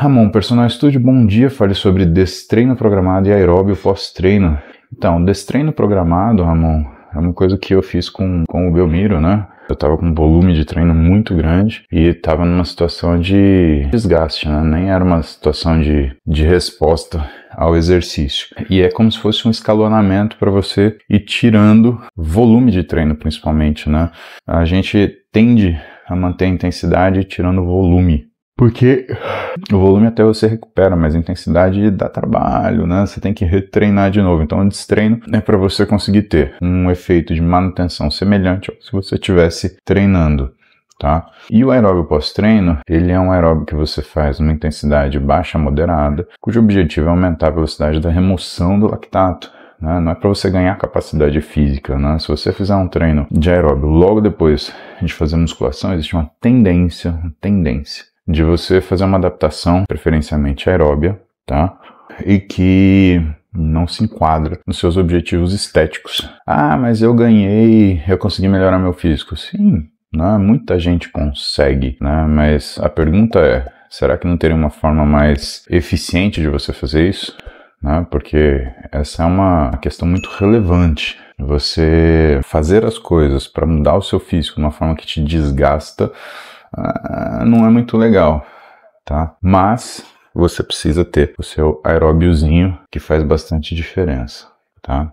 Ramon, Personal estúdio, bom dia. Fale sobre destreino programado e aeróbio pós-treino. Então, destreino programado, Ramon, é uma coisa que eu fiz com, com o Belmiro, né? Eu tava com um volume de treino muito grande e tava numa situação de desgaste, né? Nem era uma situação de, de resposta ao exercício. E é como se fosse um escalonamento para você ir tirando volume de treino, principalmente, né? A gente tende a manter a intensidade tirando volume. Porque o volume até você recupera, mas a intensidade dá trabalho, né? Você tem que retreinar de novo. Então, o destreino é para você conseguir ter um efeito de manutenção semelhante ao se você estivesse treinando. Tá? E o aeróbio pós-treino, ele é um aeróbio que você faz numa intensidade baixa moderada, cujo objetivo é aumentar a velocidade da remoção do lactato, né? não é para você ganhar capacidade física. Né? Se você fizer um treino de aeróbio logo depois de fazer musculação, existe uma tendência, uma tendência de você fazer uma adaptação, preferencialmente aeróbia, tá? E que não se enquadra nos seus objetivos estéticos. Ah, mas eu ganhei, eu consegui melhorar meu físico. Sim, né? muita gente consegue, né? mas a pergunta é: será que não teria uma forma mais eficiente de você fazer isso? Né? Porque essa é uma questão muito relevante. Você fazer as coisas para mudar o seu físico de uma forma que te desgasta ah, não é muito legal, tá? Mas você precisa ter o seu aeróbiozinho que faz bastante diferença, tá?